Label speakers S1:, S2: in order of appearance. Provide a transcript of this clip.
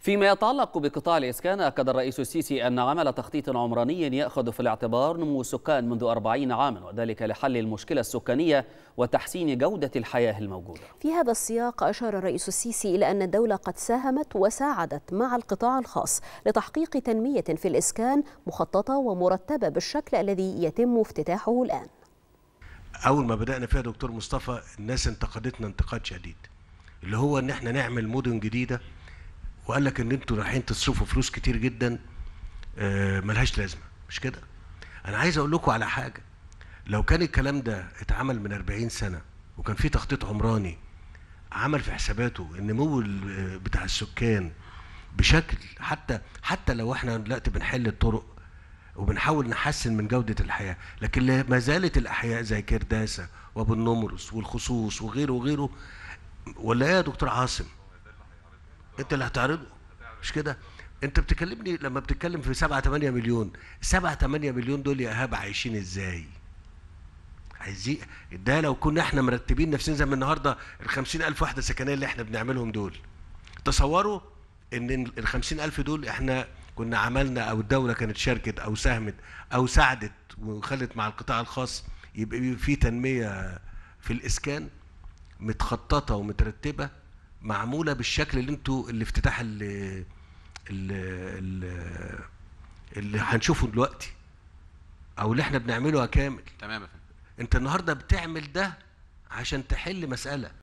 S1: فيما يتعلق بقطاع الإسكان أكد الرئيس السيسي أن عمل تخطيط عمراني يأخذ في الاعتبار نمو السكان منذ 40 عاما وذلك لحل المشكلة السكانية وتحسين جودة الحياة الموجودة
S2: في هذا السياق أشار الرئيس السيسي إلى أن الدولة قد ساهمت وساعدت مع القطاع الخاص لتحقيق تنمية في الإسكان مخططة ومرتبة بالشكل الذي يتم افتتاحه الآن
S3: أول ما بدأنا فيها دكتور مصطفى الناس انتقدتنا انتقاد شديد اللي هو أن احنا نعمل مدن جديدة وقال لك ان انتوا رايحين تصرفوا فلوس كتير جدا آه، ملهاش لازمه مش كده انا عايز اقول لكم على حاجه لو كان الكلام ده اتعمل من 40 سنه وكان في تخطيط عمراني عمل في حساباته النمو آه، بتاع السكان بشكل حتى حتى لو احنا دلوقتي بنحل الطرق وبنحاول نحسن من جودة الحياة لكن ما زالت الأحياء زي كرداسة وأبو النمرس والخصوص وغيره وغيره ولا يا دكتور عاصم انت اللي هتعرضه مش كده انت بتكلمني لما بتتكلم في 7 8 مليون 7 8 مليون دول يا ايهاب عايشين ازاي عايزين ده لو كنا احنا مرتبين نفسنا زي ما النهارده ال 50000 وحده سكنيه اللي احنا بنعملهم دول تصوروا ان ال 50000 دول احنا كنا عملنا او الدوله كانت شاركت او ساهمت او ساعدت وخلت مع القطاع الخاص يبقى في تنميه في الاسكان متخططه ومترتبه معموله بالشكل اللي انتوا الافتتاح اللي اللي, اللي هنشوفه دلوقتي او اللي احنا بنعمله كامل تمام انت النهارده بتعمل ده عشان تحل مساله